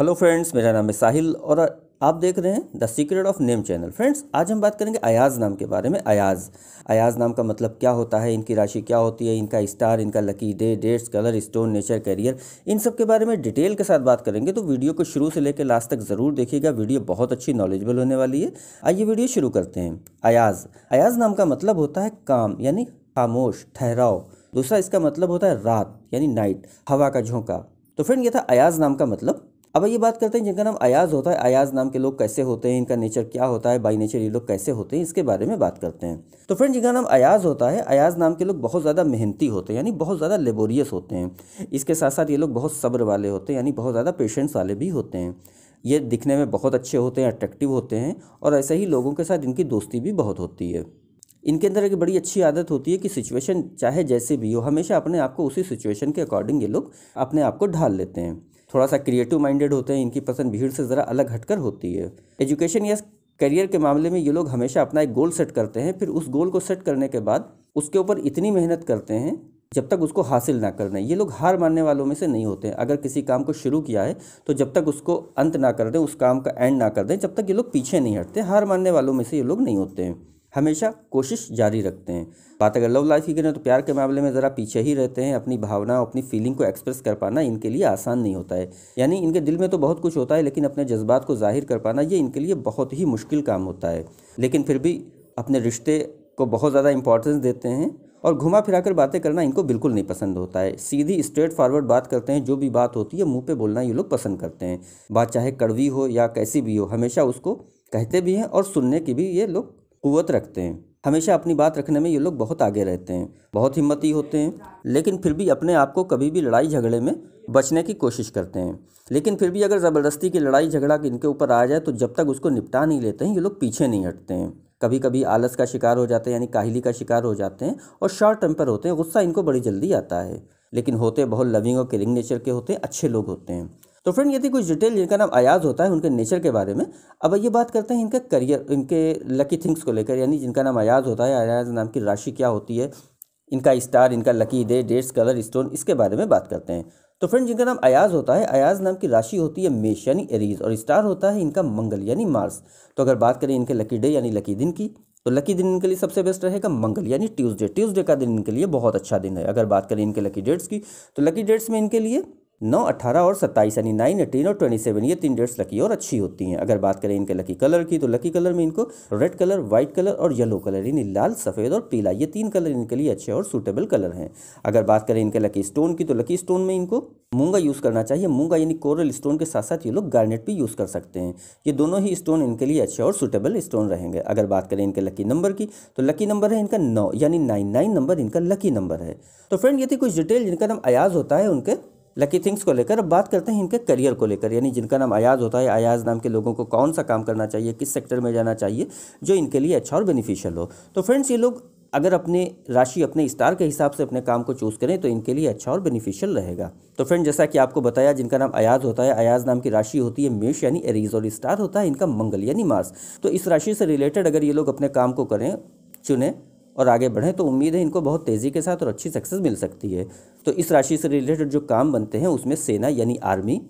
hello friends मेरा नाम है साहिल और आप देख रहे हैं the secret of name channel friends आज हम बात करेंगे अयाज नाम के बारे में अयाज अयाज नाम का मतलब क्या होता है इनकी राशि क्या होती है इनका स्टार इनका lucky day dates colour stone nature career इन सब के बारे में डिटेल के साथ बात करेंगे तो वीडियो को शुरू से लेकर लास्ट तक ज़रूर देखिएगा वीडियो बहुत अच्छी नॉलेजबल होने वाली है आइए वीडियो शुरू करते हैं अयाज अयाज नाम का मतलब होता है काम यानी खामोश ठहराओ दूसरा इसका मतलब होता है रात यानी नाइट हवा का झोंका तो फ्रेंड ये था अयाज नाम का मतलब अब ये बात करते हैं जिनका नाम अयाज होता है अयाज नाम के लोग कैसे होते हैं इनका नेचर क्या होता है बाई नेचर ये लोग कैसे होते हैं इसके बारे में बात करते हैं तो फ्रेंड जिनका नाम अयाज होता है अयाज नाम के लोग बहुत ज़्यादा मेहनती होते हैं यानी बहुत ज़्यादा लेबोरियस होते हैं इसके साथ साथ ये लोग बहुत सब्र वाले होते हैं यानी बहुत ज़्यादा पेशेंस वाले भी होते हैं ये दिखने में बहुत अच्छे होते हैं अट्रैक्टिव होते हैं और ऐसे ही लोगों के साथ इनकी दोस्ती भी बहुत होती है इनके अंदर एक बड़ी अच्छी आदत होती है कि सिचुएशन चाहे जैसे भी हो हमेशा अपने आप को उसी सिचुएशन के अकॉर्डिंग ये लोग अपने आप को ढाल लेते हैं थोड़ा सा क्रिएटिव माइंडेड होते हैं इनकी पसंद भीड़ से ज़रा अलग हटकर होती है एजुकेशन या करियर के मामले में ये लोग हमेशा अपना एक गोल सेट करते हैं फिर उस गोल को सेट करने के बाद उसके ऊपर इतनी मेहनत करते हैं जब तक उसको हासिल ना कर दें ये लोग हार मानने वालों में से नहीं होते हैं अगर किसी काम को शुरू किया है तो जब तक उसको अंत ना कर दें उस काम का एंड ना कर दें जब तक ये लोग पीछे नहीं हटते हार मानने वालों में से ये लोग नहीं होते हैं हमेशा कोशिश जारी रखते हैं बात अगर लव लाइफ की करें तो प्यार के मामले में ज़रा पीछे ही रहते हैं अपनी भावना अपनी फीलिंग को एक्सप्रेस कर पाना इनके लिए आसान नहीं होता है यानी इनके दिल में तो बहुत कुछ होता है लेकिन अपने जज्बात को जाहिर कर पाना ये इनके लिए बहुत ही मुश्किल काम होता है लेकिन फिर भी अपने रिश्ते को बहुत ज़्यादा इंपॉर्टेंस देते हैं और घुमा फिरा कर बातें करना इनको बिल्कुल नहीं पसंद होता है सीधी स्ट्रेट फॉरवर्ड बात करते हैं जो भी बात होती है मुंह पे बोलना ये लोग पसंद करते हैं बात चाहे कड़वी हो या कैसी भी हो हमेशा उसको कहते भी हैं और सुनने की भी ये लोग कुत रखते हैं हमेशा अपनी बात रखने में ये लोग बहुत आगे रहते हैं बहुत हिम्मती होते हैं लेकिन फिर भी अपने आप को कभी भी लड़ाई झगड़े में बचने की कोशिश करते हैं लेकिन फिर भी अगर ज़बरदस्ती की लड़ाई झगड़ा इनके ऊपर आ जाए तो जब तक उसको निपटा नहीं लेते हैं ये लोग पीछे नहीं हटते हैं कभी कभी आलस का शिकार हो जाते हैं यानी काहली का शिकार हो जाते हैं और शॉर्ट टेम्पर होते हैं गुस्सा इनको बड़ी जल्दी आता है लेकिन होते बहुत लविंग और केयरिंग नेचर के होते हैं अच्छे लोग होते हैं तो फ्रेंड यदि कुछ डिटेल जिनका नाम अयाज होता है उनके नेचर के बारे में अब ये बात करते हैं इनका करियर इनके लकी थिंग्स को लेकर यानी जिनका नाम अयाज होता है अयाज नाम की राशि क्या होती है इनका स्टार इनका lucky day dates colour stone इसके बारे में बात करते हैं तो फ्रेंड जिनका नाम अयाज होता है अयाज नाम की राशि होती है मेष यानी एरीज और स्टार होता है इनका मंगल यानी मार्स तो अगर बात करें इनके लकी डे यानी लकी दिन की तो लकी दिन इनके लिए सबसे बेस्ट रहेगा मंगल यानी ट्यूसडे ट्यूसडे का दिन इनके लिए बहुत अच्छा दिन है अगर बात करें इनके लकी डेट्स की तो लकी डेट्स में इनके लिए नौ अट्ठारह और सत्ताईस यानी नाइन एटीन और ट्वेंटी सेवन ये तीन डेट्स लकी और अच्छी होती हैं अगर बात करें इनके लकी कलर की तो लकी कलर में इनको रेड कलर व्हाइट कलर और येलो कलर यानी लाल सफ़ेद और पीला ये तीन कलर इनके लिए अच्छे और सूटेबल कलर हैं अगर बात करें इनके लकी स्टोन की तो लकी स्टोन में इनको मूंगा यूज़ करना चाहिए मूंगा यानी कोरल स्टोन के साथ साथ ये लोग गार्नेट भी यूज़ कर सकते हैं ये दोनों ही स्टोन इनके लिए अच्छे और सूटेबल स्टोन रहेंगे अगर बात करें इनके लकी नंबर की तो लकी नंबर है इनका नौ यानी नाइन नाइन नंबर इनका लकी नंबर है तो फ्रेंड ये थी कुछ डिटेल जिनका नाम अयाज होता है उनके लकी थिंग्स को लेकर अब बात करते हैं इनके करियर को लेकर यानी जिनका नाम आयाज होता है आयाज नाम के लोगों को कौन सा काम करना चाहिए किस सेक्टर में जाना चाहिए जो इनके लिए अच्छा और बेनिफिशियल हो तो फ्रेंड्स ये लोग अगर अपने राशि अपने स्टार के हिसाब से अपने काम को चूज़ करें तो इनके लिए अच्छा और बेनिफिशियल रहेगा तो फ्रेंड जैसा कि आपको बताया जिनका नाम अयाज होता है अयाज नाम की राशि होती है मेष यानी एरीज और स्टार होता है इनका मंगल यानी मास तो इस राशि से रिलेटेड अगर ये लोग अपने काम को करें चुने और आगे बढ़ें तो उम्मीद है इनको बहुत तेज़ी के साथ और अच्छी सक्सेस मिल सकती है तो इस राशि से रिलेटेड जो काम बनते हैं उसमें सेना यानी आर्मी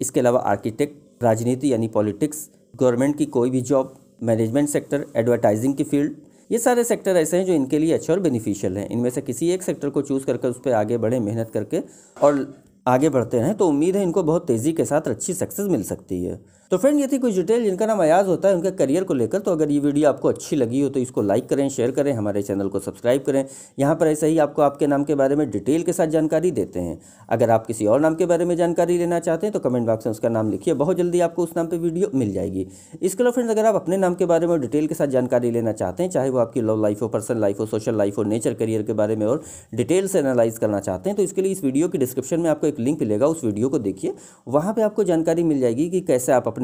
इसके अलावा आर्किटेक्ट राजनीति यानी पॉलिटिक्स गवर्नमेंट की कोई भी जॉब मैनेजमेंट सेक्टर एडवर्टाइजिंग की फील्ड ये सारे सेक्टर ऐसे हैं जो इनके लिए अच्छे और बेनिफिशियल हैं इनमें से किसी एक सेक्टर को चूज़ करके उस पर आगे बढ़ें मेहनत करके और आगे बढ़ते रहें तो उम्मीद है इनको बहुत तेज़ी के साथ अच्छी सक्सेस मिल सकती है तो फ्रेंड ये थी कुछ डिटेल जिनका नाम अयाज होता है उनके करियर को लेकर तो अगर ये वीडियो आपको अच्छी लगी हो तो इसको लाइक करें शेयर करें हमारे चैनल को सब्सक्राइब करें यहाँ पर ऐसे ही आपको आपके नाम के बारे में डिटेल के साथ जानकारी देते हैं अगर आप किसी और नाम के बारे में जानकारी लेना चाहते हैं तो कमेंट बॉक्स में उसका नाम लिखिए बहुत जल्दी आपको उस नाम पर वीडियो मिल जाएगी इसके अलावा फ्रेंड्स अगर आप अपने नाम के बारे में डिटेल के साथ जानकारी लेना चाहते हैं चाहे वो आपकी लव लाइफ हो पर्सनल लाइफ हो सोशल लाइफ हो नेचर करियर के बारे में और डिटेल से एनालाइज करना चाहते हैं तो इसके लिए इस वीडियो की डिस्क्रिप्शन में आपको एक लिंक मिलेगा उस वीडियो को देखिए वहाँ पर आपको जानकारी मिल जाएगी कि कैसे आप अपने